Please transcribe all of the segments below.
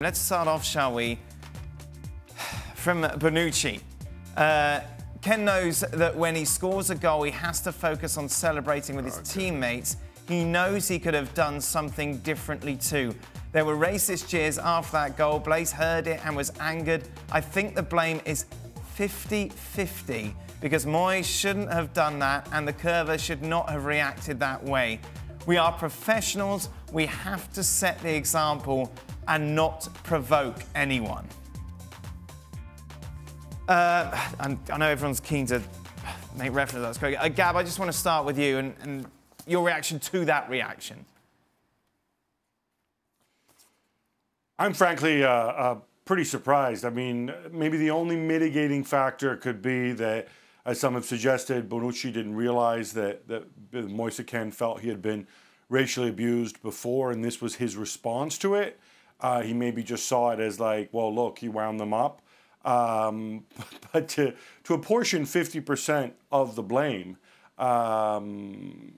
Let's start off, shall we, from Bonucci. Uh, Ken knows that when he scores a goal, he has to focus on celebrating with his okay. teammates. He knows he could have done something differently too. There were racist cheers after that goal. Blaze heard it and was angered. I think the blame is 50 50 because Moy shouldn't have done that and the curver should not have reacted that way. We are professionals. We have to set the example and not provoke anyone. Uh, I know everyone's keen to make reference to that. Uh, Gab, I just want to start with you and, and your reaction to that reaction. I'm frankly uh, uh, pretty surprised. I mean, maybe the only mitigating factor could be that as some have suggested, Bonucci didn't realize that, that Moise Ken felt he had been racially abused before and this was his response to it. Uh, he maybe just saw it as like, well, look, he wound them up. Um, but to, to apportion 50% of the blame um,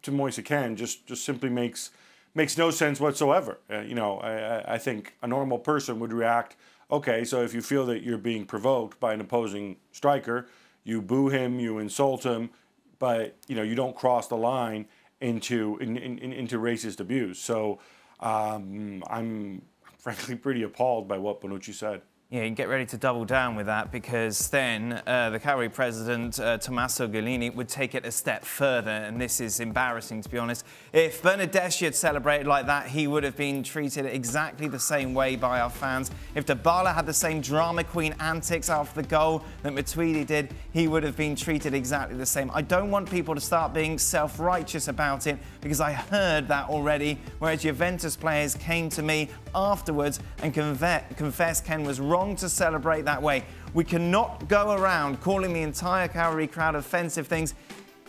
to Moise Ken just, just simply makes, makes no sense whatsoever. Uh, you know, I, I think a normal person would react, okay, so if you feel that you're being provoked by an opposing striker, you boo him, you insult him, but you know you don't cross the line into in, in, into racist abuse. So um, I'm frankly pretty appalled by what Bonucci said. Yeah, get ready to double down with that because then uh, the Calvary president, uh, Tommaso Gallini, would take it a step further. And this is embarrassing, to be honest. If Bernadeschi had celebrated like that, he would have been treated exactly the same way by our fans. If Dybala had the same drama queen antics after the goal that Matuidi did, he would have been treated exactly the same. I don't want people to start being self righteous about it because I heard that already. Whereas Juventus players came to me afterwards and conve- confessed Ken was wrong wrong to celebrate that way. We cannot go around calling the entire Calgary crowd offensive things.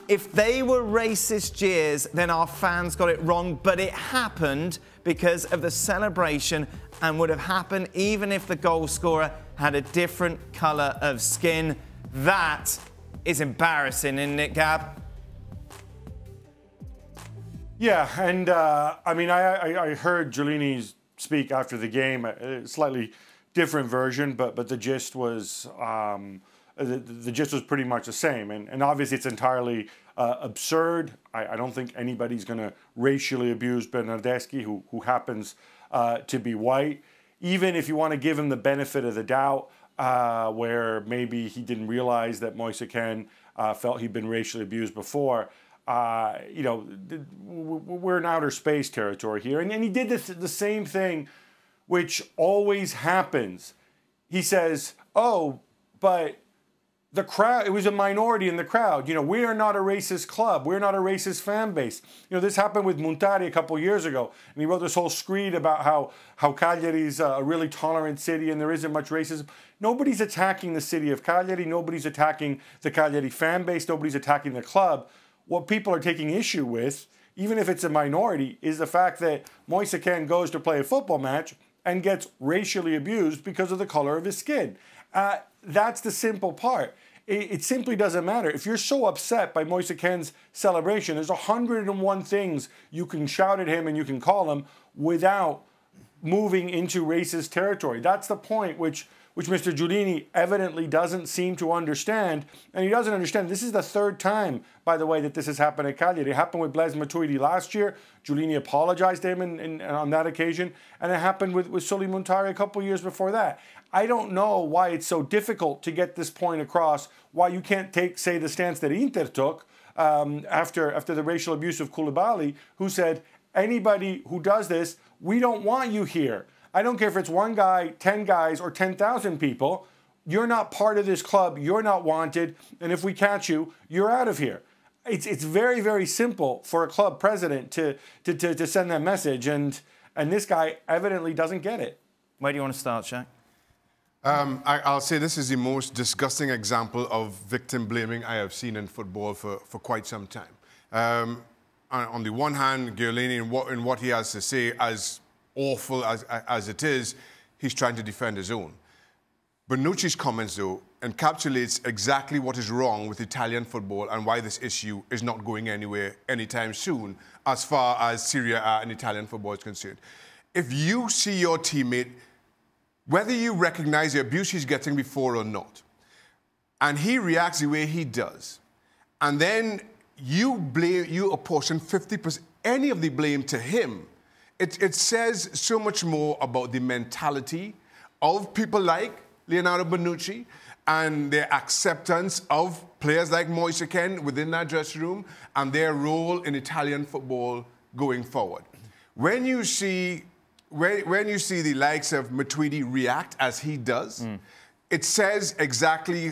If they were racist jeers, then our fans got it wrong, but it happened because of the celebration and would have happened even if the goalscorer had a different colour of skin. That is embarrassing, isn't it, Gab? Yeah, and uh, I mean, I, I, I heard Giulini's speak after the game, uh, slightly different version, but but the gist was um, uh, the, the gist was pretty much the same. And, and obviously, it's entirely uh, absurd. I, I, don't think anybody's going to racially abuse Bernardeschi, who who happens uh, to be white. Even if you want to give him the benefit of the doubt, uh, where maybe he didn't realize that Moise Ken uh, felt he'd been racially abused before. Uh, you know, we're in outer space territory here. And, and he did this, the same thing which always happens. He says, Oh, but the crowd, it was a minority in the crowd. You know, we are not a racist club. We're not a racist fan base. You know, this happened with Muntari a couple years ago. And he wrote this whole screed about how, how Cagliari is a really tolerant city and there isn't much racism. Nobody's attacking the city of Cagliari. Nobody's attacking the Cagliari fan base. Nobody's attacking the club. What people are taking issue with, even if it's a minority, is the fact that Moise Ken goes to play a football match – and gets racially abused because of the color of his skin. Uh, that's the simple part. It, it, simply doesn't matter. If you're so upset by Moise Ken's celebration, there's 101 things you can shout at him and you can call him without moving into racist territory. That's the point which which Mr. Giulini evidently doesn't seem to understand, and he doesn't understand. This is the third time, by the way, that this has happened at Cagliari. It happened with Blaise Matuidi last year. Giulini apologized to him in, in, on that occasion, and it happened with, with Sully Muntari a couple years before that. I don't know why it's so difficult to get this point across, why you can't take, say, the stance that Inter took, um, after after the racial abuse of Koulibaly, who said, anybody who does this, we don't want you here. I don't care if it's one guy, 10 guys, or 10,000 people. You're not part of this club. You're not wanted. And if we catch you, you're out of here. It's, it's very, very simple for a club president to, to, to, to send that message. And, and this guy evidently doesn't get it. Where do you want to start, Shaq? Um, I, will say this is the most disgusting example of victim blaming I have seen in football for, for quite some time. Um, on the one hand, Giolini, in what, in what he has to say, as awful as, as it is, he's trying to defend his own. Bonucci's comments, though, encapsulates exactly what is wrong with Italian football and why this issue is not going anywhere anytime soon, as far as Syria and Italian football is concerned. If you see your teammate, whether you recognize the abuse he's getting before or not, and he reacts the way he does, and then you blame, you apportion 50%, any of the blame to him. It, it says so much more about the mentality of people like Leonardo Bonucci and their acceptance of players like Moise Ken within that dressing room and their role in Italian football going forward. When you see when, when you see the likes of Matuidi react as he does, mm. it says exactly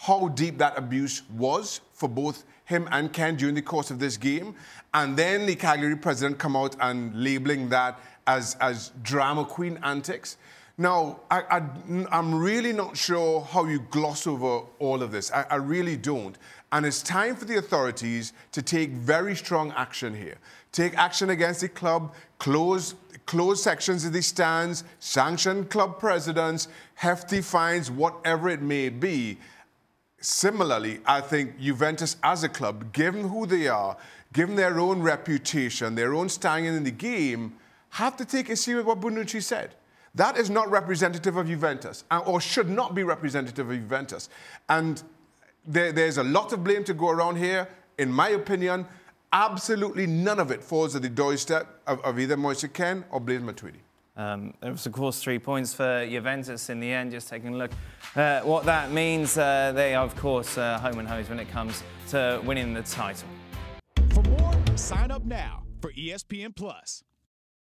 how deep that abuse was for both him and Ken during the course of this game. And then the Calgary president come out and labeling that as, as drama queen antics. Now, I, am really not sure how you gloss over all of this. I, I really don't. And it's time for the authorities to take very strong action here. Take action against the club, close close sections of the stands, sanction club presidents, hefty fines, whatever it may be. Similarly, I think Juventus as a club, given who they are, given their own reputation, their own standing in the game, have to take issue with what Bonucci said. That is not representative of Juventus, uh, or should not be representative of Juventus. And there, there's a lot of blame to go around here. In my opinion, absolutely none of it falls at the doorstep of, of either Moise Ken or Blaise Matuidi. Um, it was, of course, three points for Juventus in the end. Just taking a look uh, what that means. Uh, they are, of course, uh, home and hose when it comes to winning the title. For more, sign up now for ESPN Plus.